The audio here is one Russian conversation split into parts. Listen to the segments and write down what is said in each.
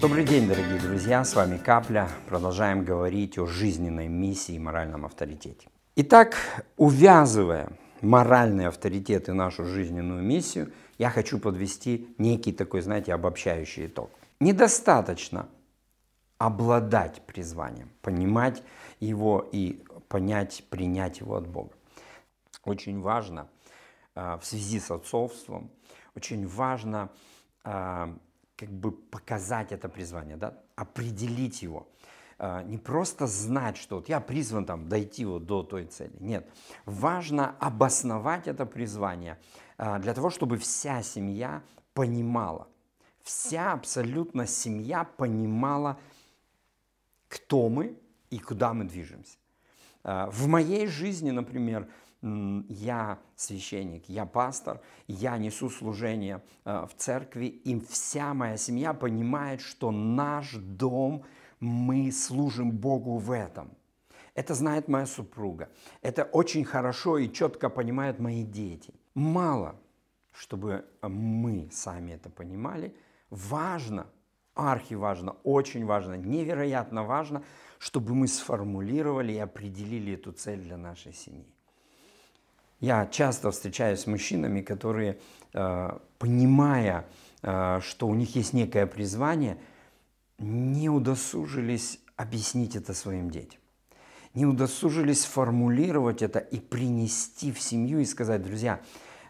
Добрый день, дорогие друзья, с вами Капля. Продолжаем говорить о жизненной миссии и моральном авторитете. Итак, увязывая моральный авторитет и нашу жизненную миссию, я хочу подвести некий такой, знаете, обобщающий итог. Недостаточно обладать призванием, понимать его и понять, принять его от Бога. Очень важно а, в связи с отцовством, очень важно а, как бы показать это призвание, да, определить его. А, не просто знать, что вот я призван там дойти вот до той цели. Нет, важно обосновать это призвание а, для того, чтобы вся семья понимала, вся абсолютно семья понимала, кто мы и куда мы движемся. А, в моей жизни, например, я священник, я пастор, я несу служение э, в церкви, и вся моя семья понимает, что наш дом, мы служим Богу в этом. Это знает моя супруга. Это очень хорошо и четко понимают мои дети. Мало, чтобы мы сами это понимали. Важно, архиважно, очень важно, невероятно важно, чтобы мы сформулировали и определили эту цель для нашей семьи. Я часто встречаюсь с мужчинами, которые, э, понимая, э, что у них есть некое призвание, не удосужились объяснить это своим детям. Не удосужились сформулировать это и принести в семью и сказать, друзья,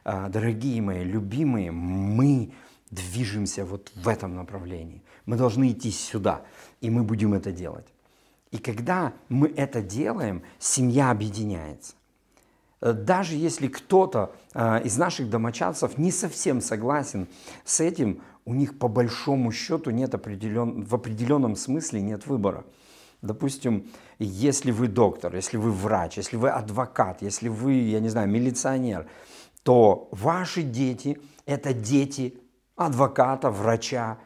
э, дорогие мои, любимые, мы движемся вот в этом направлении. Мы должны идти сюда, и мы будем это делать. И когда мы это делаем, семья объединяется. Э, даже если кто-то э, из наших домочадцев не совсем согласен с этим, у них по большому счету нет определен... в определенном смысле нет выбора. Допустим, если вы доктор, если вы врач, если вы адвокат, если вы, я не знаю, милиционер, то ваши дети – это дети адвоката, врача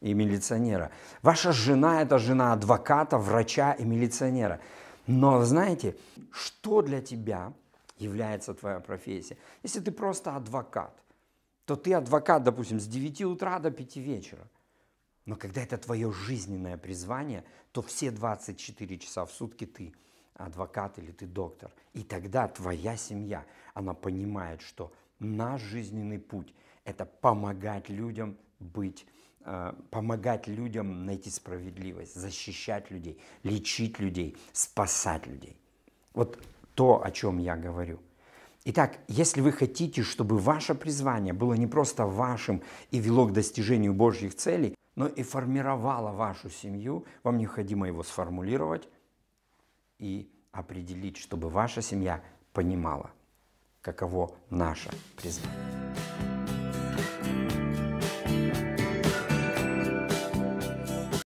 и милиционера. Ваша жена – это жена адвоката, врача и милиционера. Но знаете, что для тебя является твоя профессия. Если ты просто адвокат, то ты адвокат, допустим, с 9 утра до 5 вечера. Но когда это твое жизненное призвание, то все 24 часа в сутки ты адвокат или ты доктор. И тогда твоя семья, она понимает, что наш жизненный путь – это помогать людям быть э, помогать людям найти справедливость, защищать людей, лечить людей, спасать людей. Вот то, о чем я говорю. Итак, если вы хотите, чтобы ваше призвание было не просто вашим и вело к достижению Божьих целей, но и формировало вашу семью, вам необходимо его сформулировать и определить, чтобы ваша семья понимала, каково наше призвание.